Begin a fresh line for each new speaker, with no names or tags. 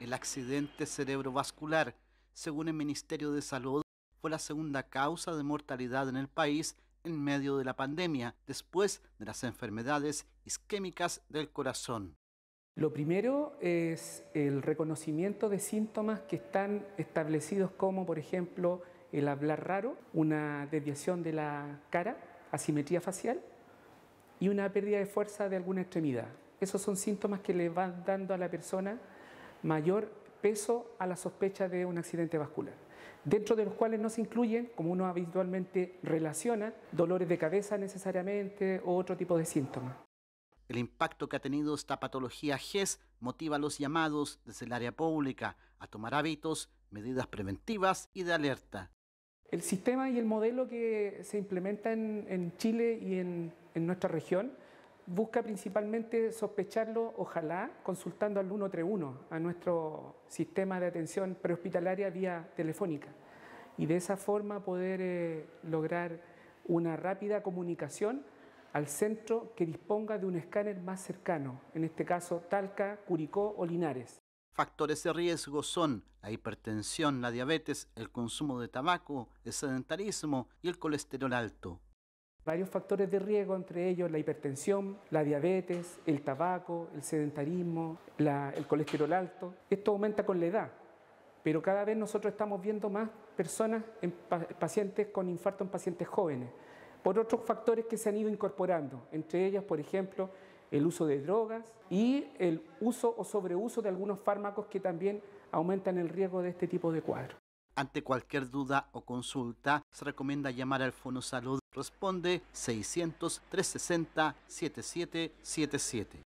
El accidente cerebrovascular, según el Ministerio de Salud, fue la segunda causa de mortalidad en el país en medio de la pandemia, después de las enfermedades isquémicas del corazón.
Lo primero es el reconocimiento de síntomas que están establecidos como, por ejemplo, el hablar raro, una desviación de la cara, asimetría facial y una pérdida de fuerza de alguna extremidad. Esos son síntomas que le van dando a la persona mayor peso a la sospecha de un accidente vascular, dentro de los cuales no se incluyen, como uno habitualmente relaciona, dolores de cabeza necesariamente o otro tipo de síntomas.
El impacto que ha tenido esta patología GES motiva a los llamados desde el área pública a tomar hábitos, medidas preventivas y de alerta.
El sistema y el modelo que se implementa en, Chile y en nuestra región busca principalmente sospecharlo, ojalá, consultando al 131, a nuestro sistema de atención prehospitalaria vía telefónica. Y de esa forma poder eh, lograr una rápida comunicación al centro que disponga de un escáner más cercano, en este caso Talca, Curicó o Linares.
Factores de riesgo son la hipertensión, la diabetes, el consumo de tabaco, el sedentarismo y el colesterol alto
varios factores de riesgo, entre ellos la hipertensión, la diabetes, el tabaco, el sedentarismo,
el colesterol
alto. Esto aumenta con la edad, pero cada vez nosotros estamos viendo más personas, pacientes con infarto en pacientes jóvenes, por otros factores que se han ido incorporando, entre ellas, por ejemplo, el uso de drogas y el uso o sobreuso de algunos fármacos que también aumentan el riesgo de este tipo de cuadros.
Ante cualquier duda o consulta, se recomienda llamar al Fono Salud. Responde 600 360 7777.